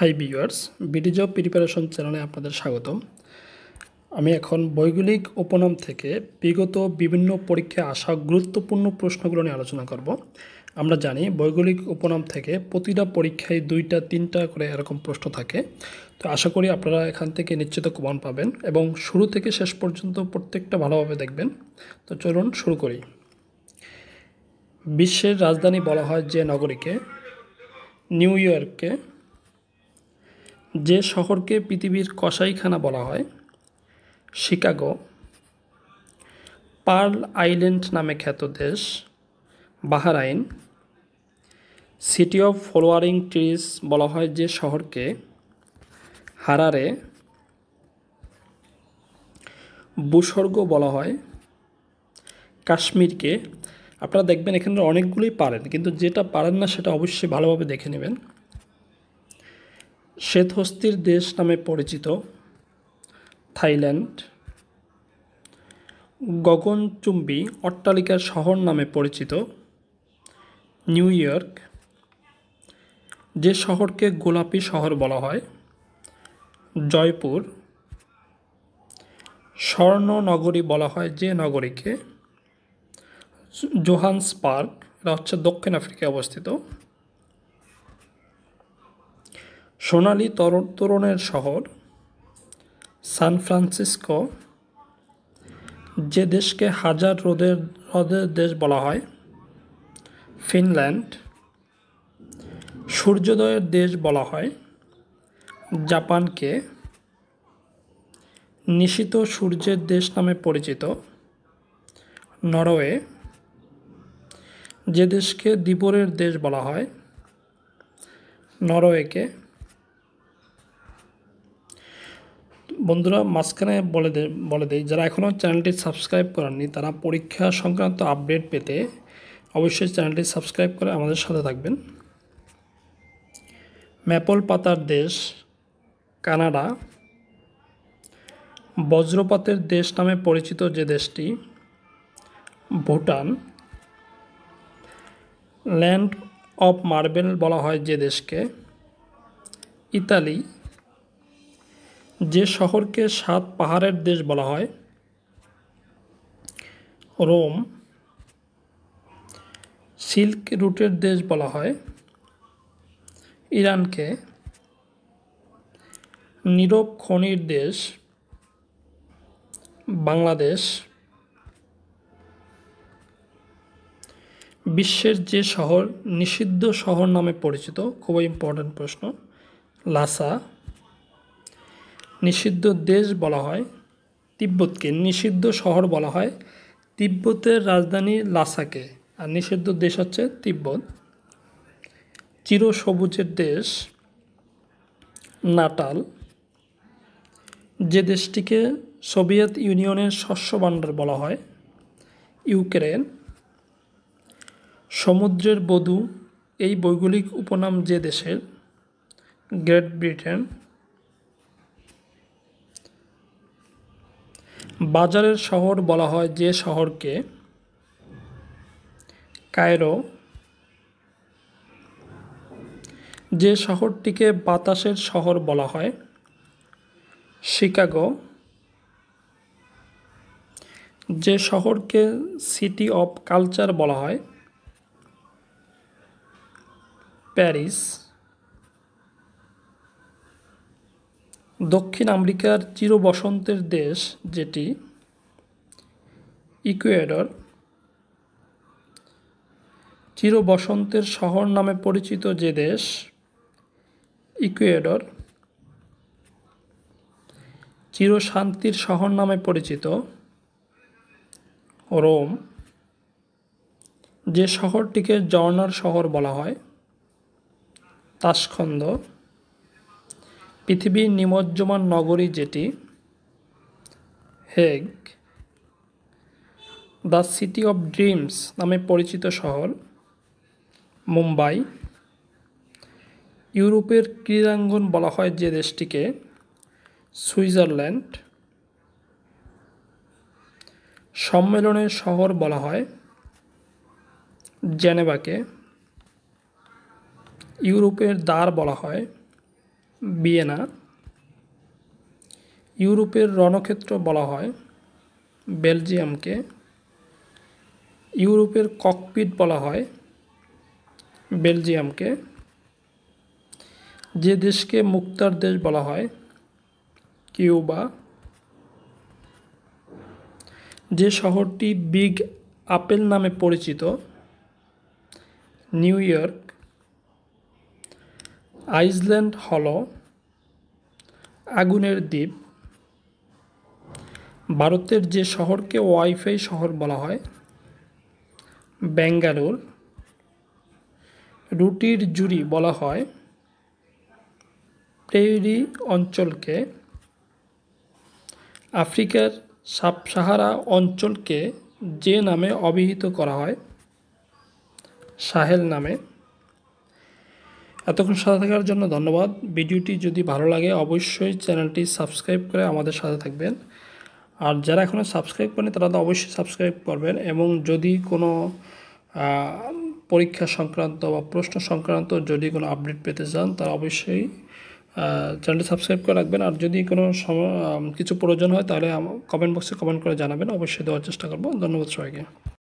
high বিওয়ার্স BD job preparation চ্যানেলে আপনাদের স্বাগতম আমি এখন বৈগুলিক উপনাম থেকে বিগত বিভিন্ন পরীক্ষায় আসা গুরুত্বপূর্ণ প্রশ্নগুলো নিয়ে আলোচনা করব আমরা জানি বৈগুলিক উপনাম থেকে প্রতিটা পরীক্ষায় দুইটা তিনটা করে এরকম প্রশ্ন থাকে তো আশা করি আপনারা এখান থেকে নিশ্চিত কমান পাবেন এবং শুরু থেকে শেষ পর্যন্ত প্রত্যেকটা ভালোভাবে দেখবেন তো চলুন শুরু করি বিশ্বের রাজধানী বলা হয় যে নগরীকে নিউ ইয়র্ককে যে শহরকে পৃথিবীর কসাইখানা বলা হয় শিকাগো পার্ল আইল্যান্ড নামে খ্যাত দেশ Bahrain city of flowering trees বলা হয় যে শহরকে হারারে বুসর্গ বলা হয় কাশ্মীরকে আপনারা দেখবেন এখানে অনেকগুলোই পারেন কিন্তু যেটা পারেন না সেটা অবশ্যই ভালোভাবে দেখে নেবেন শ্বেতহস্তির দেশ নামে পরিচিত থাইল্যান্ড গগনচুম্বী অট্টালিকার শহর নামে পরিচিত নিউ ইয়র্ক যে শহরকে গোলাপি শহর বলা হয় জয়পুর স্বর্ণ নগরী বলা হয় যে নগরীকে জোহান্স পার্ক এটা হচ্ছে দক্ষিণ আফ্রিকায় অবস্থিত সোনালি তরুণের শহর সান ফ্রান্সিসকো যে দেশকে হাজার হ্রদের হ্রদের দেশ বলা হয় ফিনল্যান্ড সূর্যোদয়ের দেশ বলা হয় জাপানকে নিশিত সূর্যের দেশ নামে পরিচিত নরওয়ে যে দেশকে দ্বীপরের দেশ বলা হয় নরওয়েকে বন্ধুরা মাঝখানে বলে দে বলে দেয় যারা এখনও চ্যানেলটি সাবস্ক্রাইব করেননি তারা পরীক্ষা সংক্রান্ত আপডেট পেতে অবশ্যই চ্যানেলটি সাবস্ক্রাইব করে আমাদের সাথে থাকবেন ম্যাপল পাতার দেশ কানাডা বজ্রপাতের দেশ নামে পরিচিত যে দেশটি ভুটান ল্যান্ড অফ মার্বেল বলা হয় যে দেশকে ইতালি যে শহরকে সাত পাহাড়ের দেশ বলা হয় রোম সিল্ক রুটের দেশ বলা হয় ইরানকে নীরব খনির দেশ বাংলাদেশ বিশ্বের যে শহর নিষিদ্ধ শহর নামে পরিচিত খুবই ইম্পর্ট্যান্ট প্রশ্ন লাসা নিষিদ্ধ দেশ বলা হয় তিব্বতকে নিষিদ্ধ শহর বলা হয় তিব্বতের রাজধানী লাসাকে আর নিষিদ্ধ দেশ হচ্ছে তিব্বত চিরসবুজের দেশ নাটাল যে দেশটিকে সোভিয়েত ইউনিয়নের শস্য ভাণ্ডার বলা হয় ইউক্রেন সমুদ্রের বধূ এই ভৌগোলিক উপনাম যে দেশের গ্রেট ব্রিটেন বাজারের শহর বলা হয় যে শহরকে কায়রো যে শহরটিকে বাতাসের শহর বলা হয় শিকাগো যে শহরকে সিটি অফ কালচার বলা হয় প্যারিস দক্ষিণ আমেরিকার চির বসন্তের দেশ যেটি ইকুয়েডর চির বসন্তের শহর নামে পরিচিত যে দেশ ইকুয়েডর চির শান্তির শহর নামে পরিচিত রোম যে শহরটিকে জর্নার শহর বলা হয় তাসখন্দ পৃথিবীর নিমজ্জমান নগরী যেটি Hague the city of dreams নামে পরিচিত শহর মুম্বাই ইউরোপের ক্রীড়াঙ্গন বলা হয় যে দেশটিকে সুইজারল্যান্ড সম্মেলনের শহর বলা হয় জেনেভাকে ইউরোপের দ্বার বলা হয় বিয়েনা ইউরোপের রণক্ষেত্র বলা হয় বেলজিয়ামকে ইউরোপের ককপিট বলা হয় বেলজিয়ামকে যে দেশকে মুক্তার দেশ বলা হয় কিউবা যে শহরটি বিগ আপেল নামে পরিচিত নিউ ইয়র্ক আইসল্যান্ড হল আগুনের দ্বীপ ভারতের যে শহরকে ওয়াইফাই শহর বলা হয় ব্যাঙ্গালোর রুটির জুরি বলা হয় প্রেরি অঞ্চলকে আফ্রিকার সাপসাহারা অঞ্চলকে যে নামে অভিহিত করা হয় সাহেল নামে এতক্ষণ সাথে থাকার জন্য ধন্যবাদ ভিডিওটি যদি ভালো লাগে অবশ্যই চ্যানেলটি সাবস্ক্রাইব করে আমাদের সাথে থাকবেন আর যারা এখনও সাবস্ক্রাইব করেনি তারা তো অবশ্যই সাবস্ক্রাইব করবেন এবং যদি কোনো পরীক্ষা সংক্রান্ত বা প্রশ্ন সংক্রান্ত যদি কোনো আপডেট পেতে চান তারা অবশ্যই চ্যানেলটি সাবস্ক্রাইব করে রাখবেন আর যদি কোনো কিছু প্রয়োজন হয় তাহলে কমেন্ট বক্সে কমেন্ট করে জানাবেন অবশ্যই দেওয়ার চেষ্টা করবো ধন্যবাদ সবাইকে